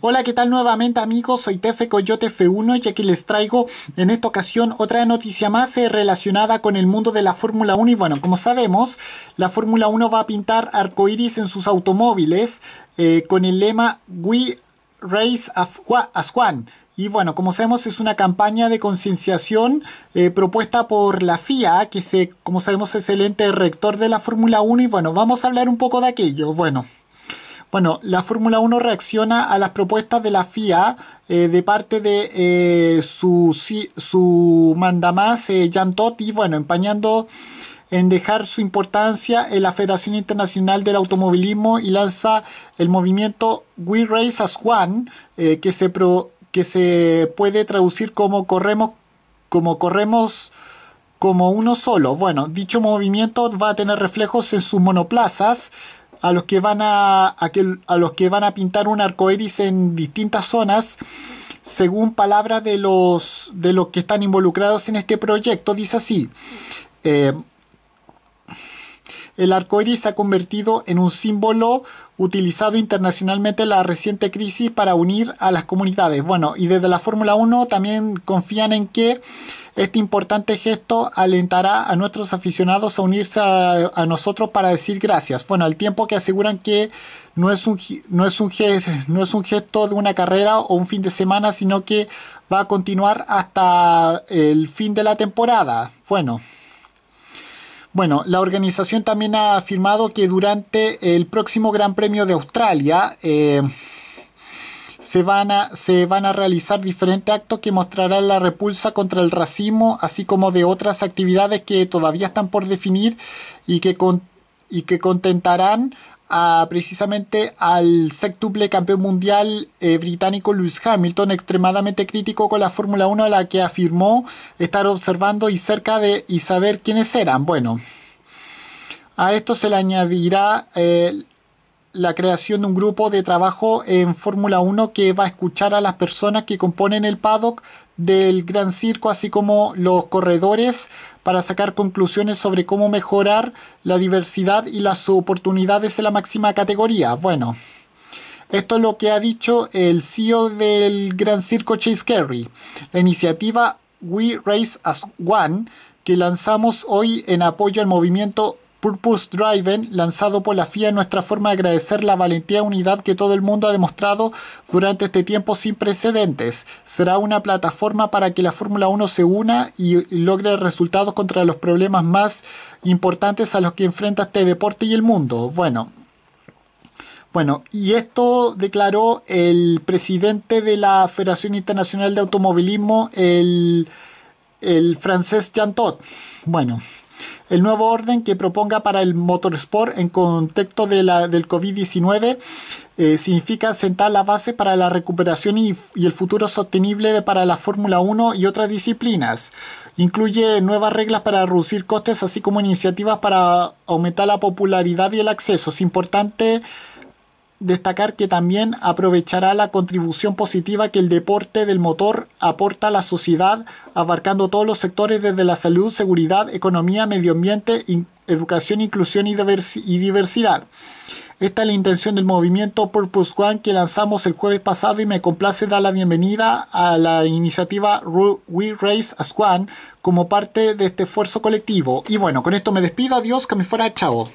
Hola, ¿qué tal nuevamente amigos? Soy Tefe Coyote F1 y aquí les traigo en esta ocasión otra noticia más eh, relacionada con el mundo de la Fórmula 1 y bueno, como sabemos, la Fórmula 1 va a pintar arcoíris en sus automóviles eh, con el lema We Race as One. Y bueno, como sabemos es una campaña de concienciación eh, propuesta por la FIA, que se, como sabemos es el ente rector de la Fórmula 1 y bueno, vamos a hablar un poco de aquello. Bueno. Bueno, la Fórmula 1 reacciona a las propuestas de la FIA eh, de parte de eh, su, mandamás eh, Jan Totti, bueno, empañando en dejar su importancia en la Federación Internacional del Automovilismo y lanza el movimiento We Race as One, eh, que, se que se puede traducir como corremos, como corremos como uno solo. Bueno, dicho movimiento va a tener reflejos en sus monoplazas, a los que van a, a, los que van a pintar un arco iris en distintas zonas según palabras de los, de los que están involucrados en este proyecto, dice así. Eh, el arco iris se ha convertido en un símbolo utilizado internacionalmente en la reciente crisis para unir a las comunidades. Bueno, y desde la Fórmula 1 también confían en que este importante gesto alentará a nuestros aficionados a unirse a, nosotros para decir gracias. Bueno, al tiempo que aseguran que no es, un, no, es un, no es un gesto de una carrera o un fin de semana, sino que va a continuar hasta el fin de la temporada. Bueno. Bueno, la organización también ha afirmado que durante el próximo Gran Premio de Australia, eh, se van, a, se van a realizar diferentes actos que mostrarán la repulsa contra el racismo, así como de otras actividades que todavía están por definir y que, y que contentarán a, precisamente al sextuple campeón mundial eh, británico Lewis Hamilton, extremadamente crítico con la Fórmula 1, a la que afirmó estar observando y cerca de y saber quiénes eran. Bueno, a esto se le añadirá eh, la creación de un grupo de trabajo en Fórmula 1 que va a escuchar a las personas que componen el paddock del Gran Circo, así como los corredores, para sacar conclusiones sobre cómo mejorar la diversidad y las oportunidades en la máxima categoría. Bueno, esto es lo que ha dicho el CEO del Gran Circo Chase Carey. La iniciativa We Race as One que lanzamos hoy en apoyo al movimiento Purpose Driven, lanzado por la FIA, nuestra forma de agradecer la valentía y unidad que todo el mundo ha demostrado durante este tiempo sin precedentes. Será una plataforma para que la Fórmula 1 se una y logre resultados contra los problemas más importantes a los que enfrenta este deporte y el mundo. Bueno, bueno, y esto declaró el presidente de la Federación Internacional de Automovilismo, el, francés Jean Todt. Bueno, el nuevo orden que proponga para el motorsport en contexto de la, del COVID-19 eh, significa sentar la base para la recuperación y, el futuro sostenible para la Fórmula 1 y otras disciplinas. Incluye nuevas reglas para reducir costes, así como iniciativas para aumentar la popularidad y el acceso. Es importante destacar que también aprovechará la contribución positiva que el deporte del motor aporta a la sociedad, abarcando todos los sectores desde la salud, seguridad, economía, medio ambiente, educación, inclusión y, diversidad. Esta es la intención del movimiento Purpose One que lanzamos el jueves pasado y me complace dar la bienvenida a la iniciativa We Race as One como parte de este esfuerzo colectivo. Y bueno, con esto me despido, adiós, que me fuera, chao.